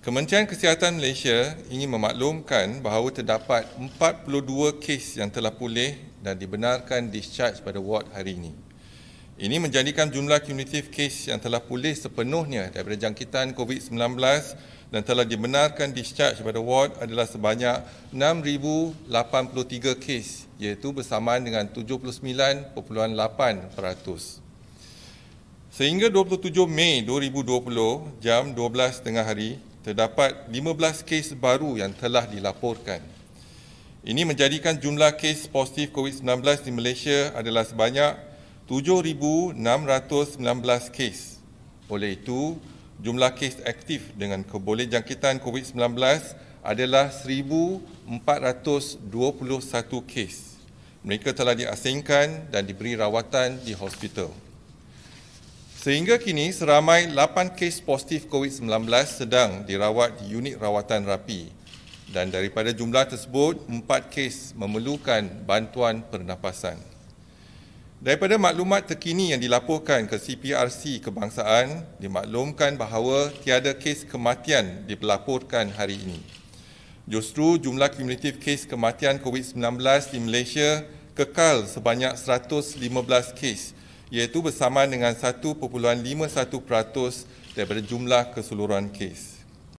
Kementerian Kesihatan Malaysia ingin memaklumkan bahawa terdapat 42 kes yang telah pulih dan dibenarkan discharge pada ward hari ini. Ini menjadikan jumlah kumulatif kes yang telah pulih sepenuhnya daripada jangkitan COVID-19 dan telah dibenarkan discharge pada ward adalah sebanyak 6,083 kes iaitu bersamaan dengan 79.8%. Sehingga 27 Mei 2020 jam 12 tengah hari, terdapat 15 kes baru yang telah dilaporkan. Ini menjadikan jumlah kes positif COVID-19 di Malaysia adalah sebanyak 7,619 kes. Oleh itu, jumlah kes aktif dengan keboleh jangkitan COVID-19 adalah 1,421 kes. Mereka telah diasingkan dan diberi rawatan di hospital. Sehingga kini seramai 8 kes positif COVID-19 sedang dirawat di unit rawatan rapi dan daripada jumlah tersebut 4 kes memerlukan bantuan pernafasan. Daripada maklumat terkini yang dilaporkan ke CPRC Kebangsaan dimaklumkan bahawa tiada kes kematian dilaporkan hari ini. Justru jumlah kumulatif kes kematian COVID-19 di Malaysia kekal sebanyak 115 kes iaitu bersamaan dengan 1.51% daripada jumlah keseluruhan kes.